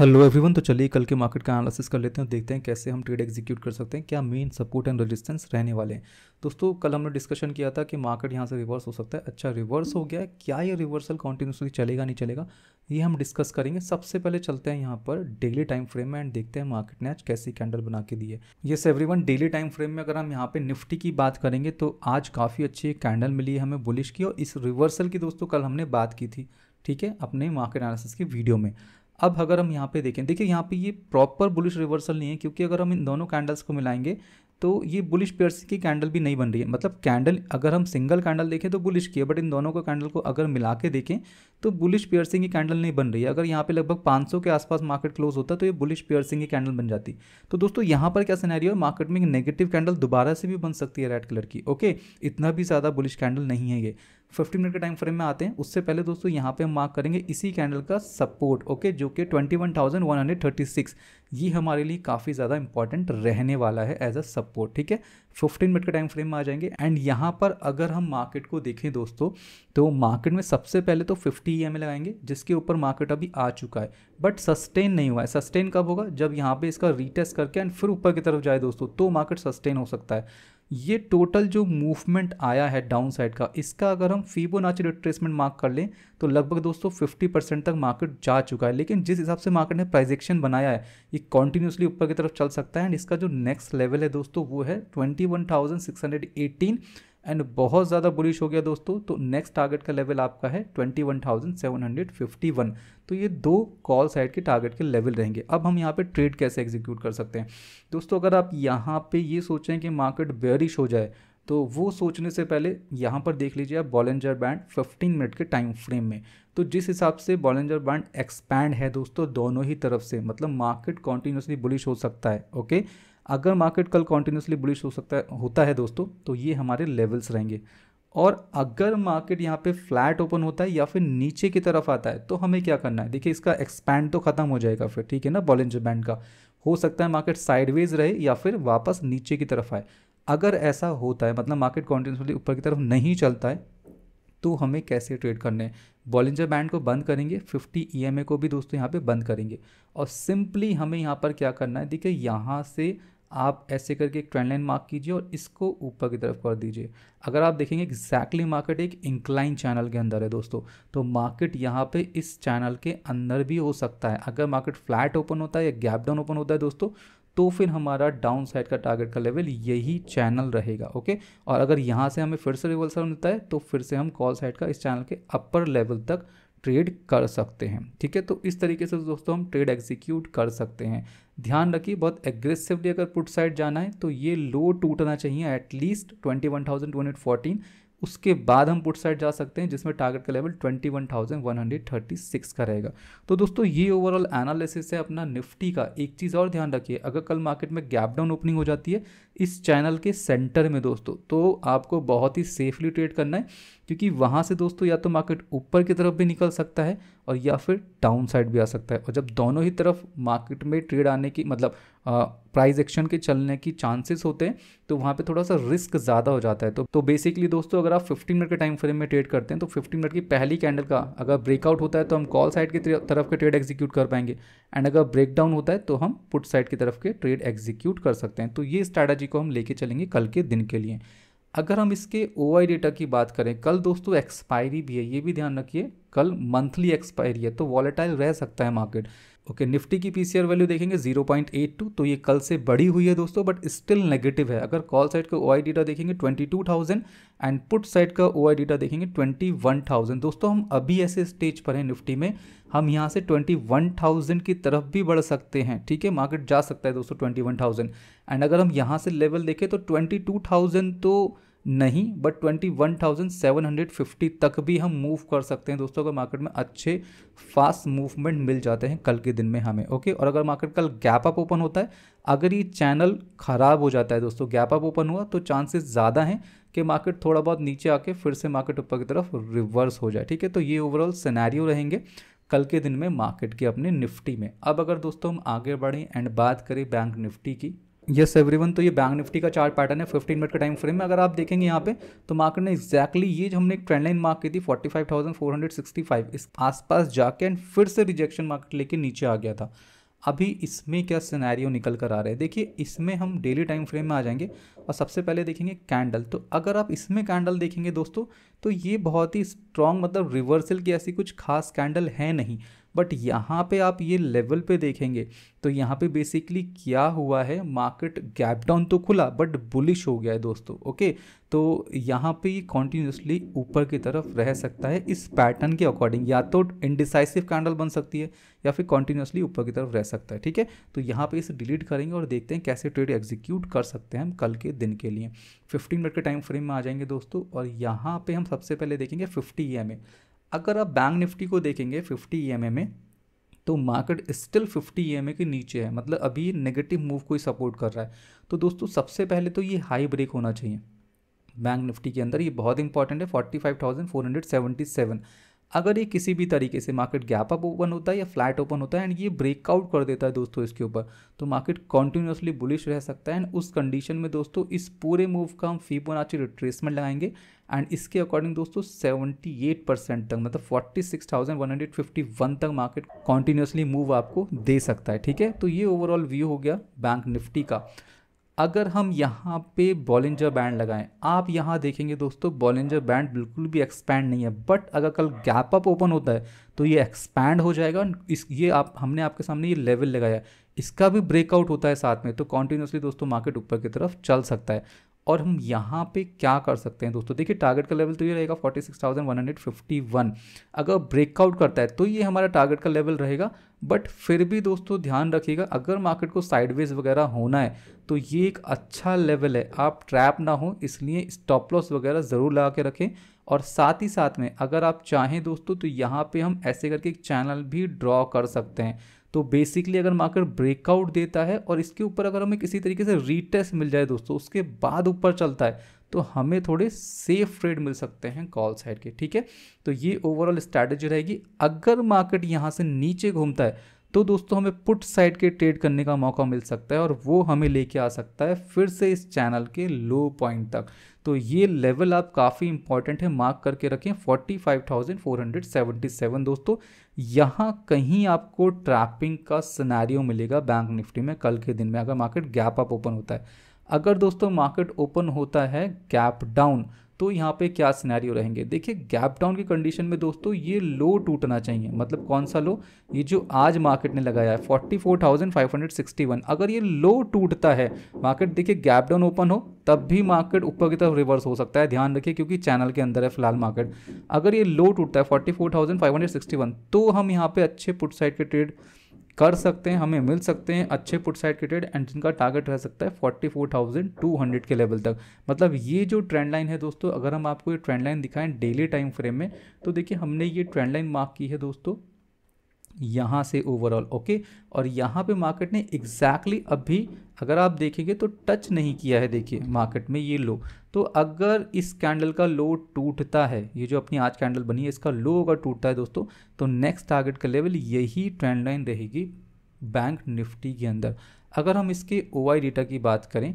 hello everyone तो चलिए कल के मार्केट का एनालिसिस कर लेते हैं देखते हैं कैसे हम ट्रेड एग्जीक्यूट कर सकते हैं क्या मेन सपोर्ट एंड रेजिस्टेंस रहने वाले हैं दोस्तों कल हमने डिस्कशन किया था कि मार्केट यहाँ से रिवर्स हो सकता है अच्छा रिवर्स हो गया है क्या ये रिवर्सल कॉन्टिन्यूसली चलेगा नहीं चलेगा ये हम डिस्कस करेंगे सबसे पहले चलते हैं यहाँ पर डेली टाइम फ्रेम में एंड देखते हैं मार्केट ने आज कैसी कैंडल बना के दी है yes every daily time frame में अगर हम यहाँ पे निफ्टी की बात करेंगे तो आज काफ़ी अच्छी कैंडल मिली है हमें बुलिश की और इस रिवर्सल की दोस्तों कल हमने बात की थी ठीक है अपने मार्केट एनालिसिस की वीडियो में अब अगर हम यहाँ पे देखें देखिए यहाँ पे ये प्रॉपर बुलिश रिवर्सल नहीं है क्योंकि अगर हम इन दोनों कैंडल्स को मिलाएंगे तो ये बुलिश पेयर्स की कैंडल भी नहीं बन रही है मतलब कैंडल अगर हम सिंगल कैंडल देखें तो बुलिश की है बट इन दोनों को कैंडल को अगर मिला के देखें तो बुलिश पेयर्सिंग की कैंडल नहीं बन रही है अगर यहाँ पे लगभग 500 के आसपास मार्केट क्लोज होता तो ये बुलिश पेयर्सिंग की कैंडल बन जाती तो दोस्तों यहाँ पर क्या सिनेरियो है मार्केट में नेगेटिव कैंडल दोबारा से भी बन सकती है रेड कलर की ओके इतना भी ज़्यादा बुलिश कैंडल नहीं है ये फिफ्टी मिनट के टाइम फ्रेम में आते हैं उससे पहले दोस्तों यहाँ पे हम मार्क करेंगे इसी कैंडल का सपोर्ट ओके जो कि सिक्स ये हमारे लिए काफ़ी ज़्यादा इंपॉर्टेंट रहने वाला है एज अ सपोर्ट ठीक है 15 मिनट के टाइम फ्रेम में आ जाएंगे एंड यहाँ पर अगर हम मार्केट को देखें दोस्तों तो मार्केट में सबसे पहले तो 50 ई e लगाएंगे जिसके ऊपर मार्केट अभी आ चुका है बट सस्टेन नहीं हुआ है सस्टेन कब होगा जब यहाँ पर इसका रीटेस्ट करके एंड फिर ऊपर की तरफ जाए दोस्तों तो मार्केट सस्टेन हो सकता है ये टोटल जो मूवमेंट आया है डाउन साइड का इसका अगर हम फीबोनाची रिट्रेसमेंट मार्क कर लें तो लगभग दोस्तों 50 परसेंट तक मार्केट जा चुका है लेकिन जिस हिसाब से मार्केट ने प्राइजेक्शन बनाया है ये कॉन्टिन्यूसली ऊपर की तरफ चल सकता है एंड इसका जो नेक्स्ट लेवल है दोस्तों वो है twenty one thousand six hundred eighteen and बहुत ज़्यादा बुलिश हो गया दोस्तों तो नेक्स्ट टारगेट का लेवल आपका है 21,751 तो ये दो कॉल साइड के टारगेट के लेवल रहेंगे अब हम यहाँ पे ट्रेड कैसे एग्जीक्यूट कर सकते हैं दोस्तों अगर आप यहाँ पे ये सोचें कि मार्केट बेरिश हो जाए तो वो सोचने से पहले यहाँ पर देख लीजिए आप बॉलेंजर बैंड 15 मिनट के टाइम फ्रेम में तो जिस हिसाब से बॉलेंजर बैंड एक्सपैंड है दोस्तों दोनों ही तरफ से मतलब मार्केट कॉन्टीन्यूसली बुलिश हो सकता है ओके अगर मार्केट कल कॉन्टीन्यूसली बुलिश हो सकता है होता है दोस्तों तो ये हमारे लेवल्स रहेंगे और अगर मार्केट यहाँ पे फ्लैट ओपन होता है या फिर नीचे की तरफ आता है तो हमें क्या करना है देखिए इसका एक्सपैंड तो खत्म हो जाएगा फिर ठीक है ना बॉलेंजर बैंड का हो सकता है मार्केट साइडवेज रहे या फिर वापस नीचे की तरफ आए अगर ऐसा होता है मतलब मार्केट कॉन्टिन्यूसली ऊपर की तरफ नहीं चलता है तो हमें कैसे ट्रेड करने हैं बॉलिंजर बैंड को बंद करेंगे 50 ई e को भी दोस्तों यहाँ पे बंद करेंगे और सिंपली हमें यहाँ पर क्या करना है देखिए यहाँ से आप ऐसे करके एक ट्रेंड लाइन मार्क कीजिए और इसको ऊपर की तरफ कर दीजिए अगर आप देखेंगे एग्जैक्टली मार्केट एक इंक्लाइन चैनल के अंदर है दोस्तों तो मार्केट यहाँ पे इस चैनल के अंदर भी हो सकता है अगर मार्केट फ्लैट ओपन होता है या गैप डाउन ओपन होता है दोस्तों तो फिर हमारा डाउन साइड का टारगेट का लेवल यही चैनल रहेगा ओके और अगर यहाँ से हमें फिर से रिवर्सल मिलता है तो फिर से हम कॉल साइड का इस चैनल के अपर लेवल तक ट्रेड कर सकते हैं ठीक है तो इस तरीके से दोस्तों हम ट्रेड एग्जीक्यूट कर सकते हैं ध्यान रखिए बहुत एग्रेसिवली अगर पुट साइड जाना है तो ये लो टूटना चाहिए at least twenty one thousand two hundred fourteen उसके बाद हम पुट साइड जा सकते हैं जिसमें टारगेट का लेवल 21,136 का रहेगा तो दोस्तों ये ओवरऑल एनालिसिस है अपना निफ्टी का एक चीज़ और ध्यान रखिए अगर कल मार्केट में गैप डाउन ओपनिंग हो जाती है इस चैनल के सेंटर में दोस्तों तो आपको बहुत ही सेफली ट्रेड करना है क्योंकि वहाँ से दोस्तों या तो मार्केट ऊपर की तरफ भी निकल सकता है और या फिर डाउन साइड भी आ सकता है और जब दोनों ही तरफ मार्केट में ट्रेड आने की मतलब प्राइस एक्शन के चलने की चांसेस होते हैं तो वहाँ पे थोड़ा सा रिस्क ज़्यादा हो जाता है तो तो बेसिकली दोस्तों अगर आप 15 मिनट के टाइम फ्रेम में ट्रेड करते हैं तो 15 मिनट की पहली कैंडल का अगर ब्रेकआउट होता है तो हम कॉल साइड की तरफ के ट्रेड एग्जीक्यूट कर पाएंगे एंड अगर ब्रेकडाउन होता है तो हम पुट साइड की तरफ के ट्रेड एग्जीक्यूट कर सकते हैं तो ये स्ट्रैटेजी को हम लेके चलेंगे कल के दिन के लिए अगर हम इसके ओ डेटा की बात करें कल दोस्तों एक्सपायरी भी है ये भी ध्यान रखिए कल मंथली एक्सपायरी है तो वॉलेटाइल रह सकता है मार्केट ओके okay, निफ्टी की पीसीआर वैल्यू देखेंगे 0.82 तो ये कल से बढ़ी हुई है दोस्तों बट स्टिल नेगेटिव है अगर कॉल साइड का ओ आई डेटा देखेंगे 22,000 एंड पुट साइड का ओ आई डेटा देखेंगे 21,000 दोस्तों हम अभी ऐसे स्टेज पर हैं निफ्टी में हम यहाँ से 21,000 की तरफ भी बढ़ सकते हैं ठीक है मार्केट जा सकता है दोस्तों ट्वेंटी एंड अगर हम यहाँ से लेवल देखें तो ट्वेंटी तो नहीं बट 21,750 तक भी हम मूव कर सकते हैं दोस्तों अगर मार्केट में अच्छे फास्ट मूवमेंट मिल जाते हैं कल के दिन में हमें ओके और अगर मार्केट कल गैप अप ओपन होता है अगर ये चैनल ख़राब हो जाता है दोस्तों गैप अप ओपन हुआ तो चांसेस ज़्यादा हैं कि मार्केट थोड़ा बहुत नीचे आके फिर से मार्केट ऊपर की तरफ रिवर्स हो जाए ठीक है तो ये ओवरऑल सिनेरियो रहेंगे कल के दिन में मार्केट के अपने निफ्टी में अब अगर दोस्तों हम आगे बढ़ें एंड बात करें बैंक निफ्टी की यस वन तो ये बैंक निफ्टी का चार्ट पैटर्न है 15 मिनट का टाइम फ्रेम में अगर आप देखेंगे यहाँ पे तो मार्केट ने एक्जैक्टली ये जो हमने एक ट्रेंड लाइन मार्क की थी 45,465 इस आसपास जाके एंड फिर से रिजेक्शन मार्केट लेके नीचे आ गया था अभी इसमें क्या सिनेरियो निकल कर आ रहे हैं देखिए इसमें हम डेली टाइम फ्रेम में आ जाएंगे और सबसे पहले देखेंगे कैंडल तो अगर आप इसमें कैंडल देखेंगे दोस्तों तो ये बहुत ही स्ट्रॉन्ग मतलब रिवर्सल की ऐसी कुछ खास कैंडल है नहीं बट यहाँ पे आप ये लेवल पे देखेंगे तो यहाँ पे बेसिकली क्या हुआ है मार्केट गैप डाउन तो खुला बट बुलिश हो गया है दोस्तों ओके तो यहाँ पे ये कॉन्टीन्यूसली ऊपर की तरफ रह सकता है इस पैटर्न के अकॉर्डिंग या तो इनडिसाइसिव कैंडल बन सकती है या फिर कॉन्टीन्यूसली ऊपर की तरफ रह सकता है ठीक है तो यहाँ पे इसे डिलीट करेंगे और देखते हैं कैसे ट्रेड एग्जीक्यूट कर सकते हैं हम कल के दिन के लिए फिफ्टीन मिनट के टाइम फ्रेम में आ जाएंगे दोस्तों और यहाँ पर हम सबसे पहले देखेंगे फिफ्टी ई e अगर आप बैंक निफ्टी को देखेंगे फिफ्टी ई e में तो मार्केट स्टिल 50 ई के नीचे है मतलब अभी नेगेटिव मूव कोई सपोर्ट कर रहा है तो दोस्तों सबसे पहले तो ये हाई ब्रेक होना चाहिए बैंक निफ्टी के अंदर ये बहुत इंपॉर्टेंट है 45,477 अगर ये किसी भी तरीके से मार्केट गैप अप ओपन होता है या फ्लैट ओपन होता है एंड ये ब्रेकआउट कर देता है दोस्तों इसके ऊपर तो मार्केट कॉन्टिन्यूसली बुलिश रह सकता है एंड उस कंडीशन में दोस्तों इस पूरे मूव का हम फीबोनाची रिट्रेसमेंट लगाएंगे एंड इसके अकॉर्डिंग दोस्तों सेवेंटी एट परसेंट तक मतलब forty six thousand one hundred fifty one तक मार्केट कॉन्टिन्यूसली मूव आपको दे सकता है ठीक है तो ये ओवरऑल व्यू हो गया बैंक निफ्टी का अगर हम यहाँ पे बॉलिंजर बैंड लगाएं आप यहाँ देखेंगे दोस्तों बॉलिंजर बैंड बिल्कुल भी एक्सपैंड नहीं है बट अगर कल गैप अप ओपन होता है तो ये एक्सपैंड हो जाएगा इस ये आप हमने आपके सामने ये लेवल लगाया इसका भी ब्रेकआउट होता है साथ में तो कॉन्टिन्यूसली दोस्तों मार्केट ऊपर की तरफ चल सकता है और हम यहाँ पे क्या कर सकते हैं दोस्तों देखिए टारगेट का लेवल तो ये रहेगा 46,151 अगर ब्रेकआउट करता है तो ये हमारा टारगेट का लेवल रहेगा बट फिर भी दोस्तों ध्यान रखिएगा अगर मार्केट को साइडवेज वगैरह होना है तो ये एक अच्छा लेवल है आप ट्रैप ना हो इसलिए स्टॉप लॉस वगैरह ज़रूर लगा के रखें और साथ ही साथ में अगर आप चाहें दोस्तों तो यहाँ पे हम ऐसे करके एक चैनल भी ड्रॉ कर सकते हैं तो बेसिकली अगर मार्केट ब्रेकआउट देता है और इसके ऊपर अगर हमें किसी तरीके से रीटेस्ट मिल जाए दोस्तों उसके बाद ऊपर चलता है तो हमें थोड़े सेफ ट्रेड मिल सकते हैं कॉल साइड के ठीक है तो ये ओवरऑल स्ट्रैटेजी रहेगी अगर मार्केट यहाँ से नीचे घूमता है तो दोस्तों हमें पुट साइड के ट्रेड करने का मौका मिल सकता है और वो हमें लेके आ सकता है फिर से इस चैनल के लो पॉइंट तक तो ये लेवल आप काफ़ी इंपॉर्टेंट है मार्क करके रखें 45,477 दोस्तों यहाँ कहीं आपको ट्रैपिंग का सिनेरियो मिलेगा बैंक निफ्टी में कल के दिन में अगर मार्केट गैप अप ओपन होता है अगर दोस्तों मार्केट ओपन होता है गैप डाउन तो यहाँ पे क्या सिनेरियो रहेंगे देखिए गैप डाउन की कंडीशन में दोस्तों ये लो टूटना चाहिए मतलब कौन सा लो ये जो आज मार्केट ने लगाया है 44,561 अगर ये लो टूटता है मार्केट देखिए गैप डाउन ओपन हो तब भी मार्केट ऊपर की तरफ रिवर्स हो सकता है ध्यान रखिए क्योंकि चैनल के अंदर है फिलहाल मार्केट अगर ये लो टूटता है फोर्टी तो हम यहाँ पर अच्छे पुट साइड के ट्रेड कर सकते हैं हमें मिल सकते हैं अच्छे पुट साइड ट्रेड एंड जिनका टारगेट रह सकता है 44,200 के लेवल तक मतलब ये जो ट्रेंड लाइन है दोस्तों अगर हम आपको ये ट्रेंड लाइन दिखाएं डेली टाइम फ्रेम में तो देखिए हमने ये ट्रेंड लाइन मार्क की है दोस्तों यहाँ से ओवरऑल ओके और यहाँ पे मार्केट ने एग्जैक्टली exactly अभी अगर आप देखेंगे तो टच नहीं किया है देखिए मार्केट में ये लो तो अगर इस कैंडल का लो टूटता है ये जो अपनी आज कैंडल बनी है इसका लो अगर टूटता है दोस्तों तो नेक्स्ट टारगेट का लेवल यही ट्रेंड लाइन रहेगी बैंक निफ्टी के अंदर अगर हम इसके ओ डेटा की बात करें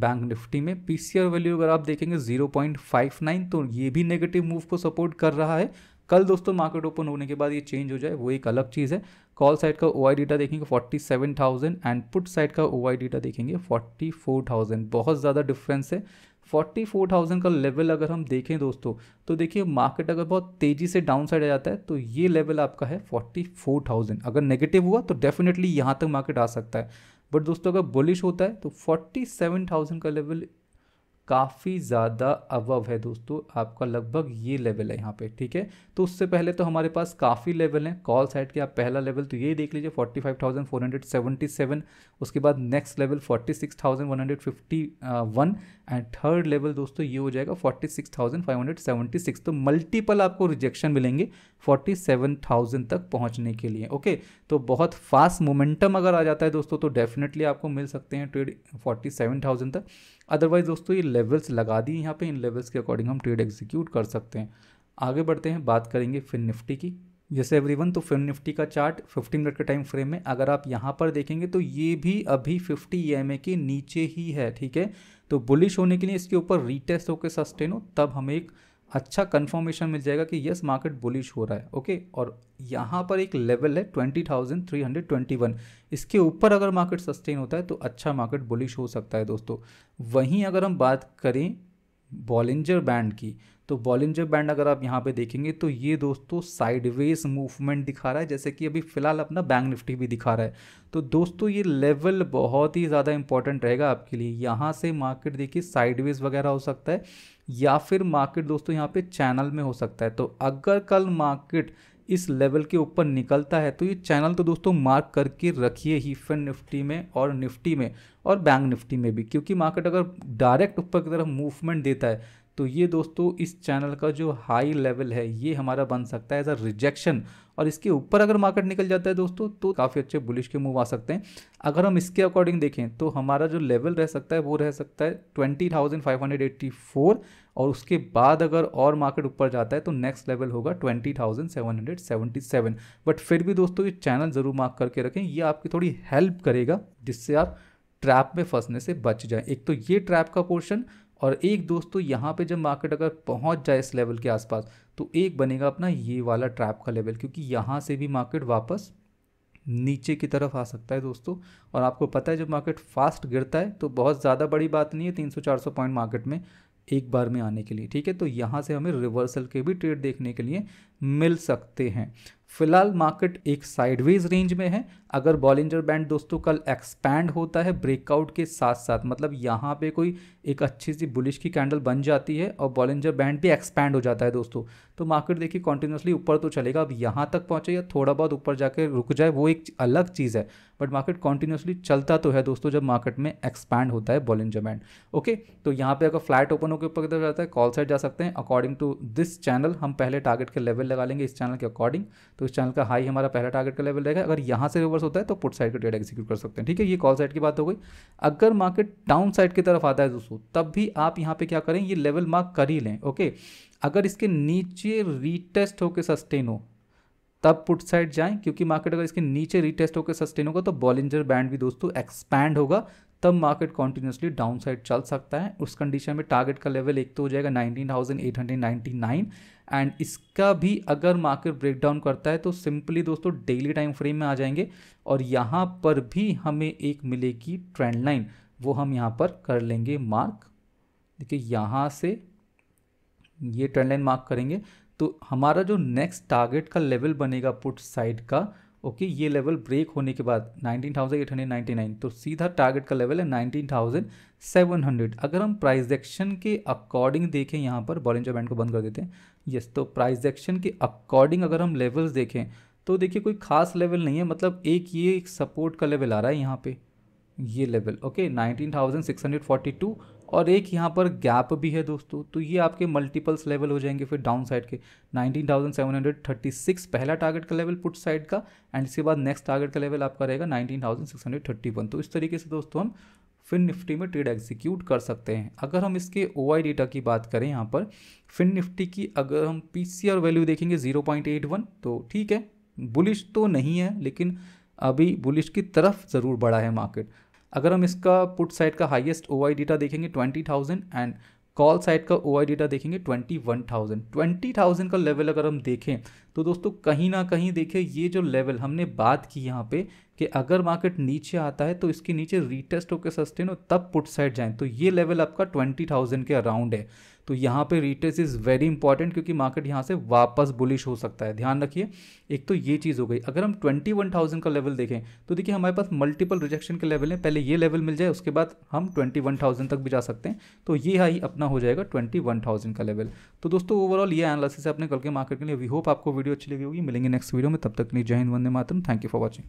बैंक निफ्टी में पी वैल्यू अगर आप देखेंगे 0.59 तो ये भी नेगेटिव मूव को सपोर्ट कर रहा है कल दोस्तों मार्केट ओपन होने के बाद ये चेंज हो जाए वो एक अलग चीज़ है कॉल साइड का ओ आई डेटा देखेंगे forty seven thousand and put side का ओ डेटा देखेंगे फोर्टी फोर थाउजेंड बहुत ज़्यादा डिफरेंस है फोर्टी फोर थाउजेंड का लेवल अगर हम देखें दोस्तों तो देखिए मार्केट अगर बहुत तेज़ी से डाउन साइड आ जाता है तो ये लेवल आपका है फोर्टी फोर थाउजेंड अगर नेगेटिव हुआ तो डेफिनेटली यहाँ तक मार्केट आ सकता है बट दोस्तों अगर बुलिश होता है तो फोर्टी सेवन थाउजेंड का लेवल काफ़ी ज़्यादा अवव है दोस्तों आपका लगभग ये लेवल है यहाँ पे ठीक है तो उससे पहले तो हमारे पास काफ़ी लेवल हैं कॉल साइड के आप पहला लेवल तो ये देख लीजिए 45,477 उसके बाद next level 46,151 and third level दोस्तों ये हो जाएगा forty six thousand five hundred seventy six तो मल्टीपल आपको रिजेक्शन मिलेंगे फोर्टी सेवन थाउजेंड तक पहुंचने के लिए ओके तो बहुत फास्ट मोमेंटम अगर आ जाता है दोस्तों तो डेफिनेटली आपको मिल सकते हैं ट्रेड फोर्टी सेवन थाउजेंड तक अदरवाइज दोस्तों ये लेवल्स लगा दिए यहाँ पे इन लेवल्स के अकॉर्डिंग हम ट्रेड एग्जीक्यूट कर सकते हैं आगे बढ़ते हैं बात करेंगे फिर निफ्टी की जैसे वन तो फिफ्टी निफ्टी का चार्ट 15 मिनट के टाइम फ्रेम में अगर आप यहाँ पर देखेंगे तो ये भी अभी 50 ई के नीचे ही है ठीक है तो बुलिश होने के लिए इसके ऊपर रीटेस्ट होकर सस्टेन हो तब हमें एक अच्छा कन्फर्मेशन मिल जाएगा कि यस मार्केट बुलिश हो रहा है ओके और यहाँ पर एक लेवल है 20,321 इसके ऊपर अगर मार्केट सस्टेन होता है तो अच्छा मार्केट बुलिश हो सकता है दोस्तों वहीं अगर हम बात करें बॉलिंजर बैंड की तो बॉलिंजर बैंड अगर आप यहाँ पे देखेंगे तो ये दोस्तों साइडवेज मूवमेंट दिखा रहा है जैसे कि अभी फ़िलहाल अपना बैंक निफ्टी भी दिखा रहा है तो दोस्तों ये लेवल बहुत ही ज़्यादा इंपॉर्टेंट रहेगा आपके लिए यहाँ से मार्केट देखिए साइडवेज वगैरह हो सकता है या फिर मार्केट दोस्तों यहाँ पर चैनल में हो सकता है तो अगर कल मार्केट इस लेवल के ऊपर निकलता है तो ये चैनल तो दोस्तों मार्क करके रखिए ही फिर निफ्टी में और निफ्टी में और बैंक निफ्टी में भी क्योंकि मार्केट अगर डायरेक्ट ऊपर की तरफ मूवमेंट देता है तो ये दोस्तों इस चैनल का जो हाई लेवल है ये हमारा बन सकता है एज अ रिजेक्शन और इसके ऊपर अगर मार्केट निकल जाता है दोस्तों तो काफ़ी अच्छे बुलिश के मूव आ सकते हैं अगर हम इसके अकॉर्डिंग देखें तो हमारा जो लेवल रह सकता है वो रह सकता है twenty thousand five hundred eighty four और उसके बाद अगर और मार्केट ऊपर जाता है तो नेक्स्ट लेवल होगा twenty thousand seven hundred seventy seven but फिर भी दोस्तों ये चैनल ज़रूर मार्क करके रखें ये आपकी थोड़ी हेल्प करेगा जिससे आप ट्रैप में फंसने से बच जाएं एक तो ये ट्रैप का पोर्शन और एक दोस्तों तो यहाँ पे जब मार्केट अगर पहुँच जाए इस लेवल के आसपास तो एक बनेगा अपना ये वाला ट्रैप का लेवल क्योंकि यहाँ से भी मार्केट वापस नीचे की तरफ आ सकता है दोस्तों और आपको पता है जब मार्केट फास्ट गिरता है तो बहुत ज़्यादा बड़ी बात नहीं है तीन सौ चार सौ पॉइंट मार्केट में एक बार में आने के लिए ठीक है तो यहाँ से हमें रिवर्सल के भी ट्रेड देखने के लिए मिल सकते हैं फिलहाल मार्केट एक साइडवेज रेंज में है अगर बॉलिंजर बैंड दोस्तों कल एक्सपैंड होता है ब्रेकआउट के साथ साथ मतलब यहाँ पे कोई एक अच्छी सी बुलिश की कैंडल बन जाती है और बॉलिंजर बैंड भी एक्सपैंड हो जाता है दोस्तों तो मार्केट देखिए कॉन्टीन्यूसली ऊपर तो चलेगा अब यहाँ तक पहुँचे या थोड़ा बहुत ऊपर जाकर रुक जाए वो एक अलग चीज़ है बट मार्केट कॉन्टिन्यूसली चलता तो है दोस्तों जब मार्केट में एक्सपैंड होता है बॉलिंजर बैंड ओके तो यहाँ पे अगर फ्लैट ओपन होकर ऊपर किधर जाता है कॉल साइड जा सकते हैं अकॉर्डिंग टू दिस चैनल हम पहले टारगेट का लेवल लगा लेंगे इस चैनल के अकॉर्डिंग तो इस चैनल का हाई हमारा पहला टारगेट का लेवल रहेगा अगर यहाँ से रिवर्स होता है तो पुट साइड का डेटा एग्जीक्यूट कर सकते हैं ठीक है ये कॉल साइड की बात हो गई अगर मार्केट डाउन साइड की तरफ आता है दोस्तों तब भी आप यहाँ पर क्या करें ये लेवल मार्क कर ही लें ओके अगर इसके नीचे रीटेस्ट होकर सस्टेन हो तब पुट साइड जाएं क्योंकि मार्केट अगर इसके नीचे रिटेस्ट होकर सस्टेन होगा तो बॉलिंजर बैंड भी दोस्तों एक्सपैंड होगा तब मार्केट कॉन्टिन्यूसली डाउन साइड चल सकता है उस कंडीशन में टारगेट का लेवल एक तो हो जाएगा 19,899 एंड इसका भी अगर मार्केट ब्रेकडाउन करता है तो सिंपली दोस्तों डेली टाइम फ्रेम में आ जाएंगे और यहाँ पर भी हमें एक मिलेगी ट्रेंड लाइन वो हम यहाँ पर कर लेंगे मार्क देखिए यहाँ से ये ट्रेंड लाइन मार्क करेंगे तो हमारा जो नेक्स्ट टारगेट का लेवल बनेगा पुट साइड का ओके ये लेवल ब्रेक होने के बाद 19,899 तो सीधा टारगेट का लेवल है 19,700 अगर हम प्राइस एक्शन के अकॉर्डिंग देखें यहाँ पर बॉलिंजर बैंड को बंद कर देते हैं यस तो प्राइस एक्शन के अकॉर्डिंग अगर हम लेवल्स देखें तो देखिए कोई खास लेवल नहीं है मतलब एक ये एक सपोर्ट का लेवल आ रहा है यहाँ पे ये लेवल ओके फोर्टी टू और एक यहाँ पर गैप भी है दोस्तों तो ये आपके मल्टीपल्स लेवल हो जाएंगे फिर डाउन साइड के 19,736 पहला टारगेट का लेवल पुट साइड का एंड इसके बाद नेक्स्ट टारगेट का लेवल आपका रहेगा 19,631 तो इस तरीके से दोस्तों हम फिन निफ्टी में ट्रेड एग्जीक्यूट कर सकते हैं अगर हम इसके ओ डेटा की बात करें यहाँ पर फिन निफ्टी की अगर हम पी वैल्यू देखेंगे जीरो तो ठीक है बुलिश तो नहीं है लेकिन अभी बुलिश की तरफ ज़रूर बढ़ा है मार्केट अगर हम इसका पुट साइड का हाईएस्ट ओ डेटा देखेंगे twenty thousand and call side का ओ डेटा देखेंगे twenty one thousand twenty thousand का लेवल अगर हम देखें तो दोस्तों कहीं ना कहीं देखें ये जो लेवल हमने बात की यहाँ पे कि अगर मार्केट नीचे आता है तो इसके नीचे रीटेस्ट होकर सस्टेन हो तब पुट साइड जाए तो ये लेवल आपका ट्वेंटी थाउजेंड के अराउंड है तो यहाँ पे रीटेस्ट इज़ वेरी इंपॉर्टेंट क्योंकि मार्केट यहाँ से वापस बुलिश हो सकता है ध्यान रखिए एक तो ये चीज़ हो गई अगर हम ट्वेंटी वन थाउजेंड का लेवल देखें तो देखिए हमारे पास मल्टीपल रिजेक्शन के लेवल हैं पहले ये लेवल मिल जाए उसके बाद हम ट्वेंटी वन थाउजेंड तक भी जा सकते हैं तो ये हाई अपना हो जाएगा ट्वेंटी वन थाउजेंड का लेवल तो दोस्तों ओवरऑल ये एनालिसिस है अपने कल के मार्केट के लिए वी होप आपको वीडियो अच्छी लगी होगी मिलेंगे नेक्स्ट वीडियो में तब तक नहीं जय हिंद वंदे मातरम थैंक यू फॉर वॉचिंग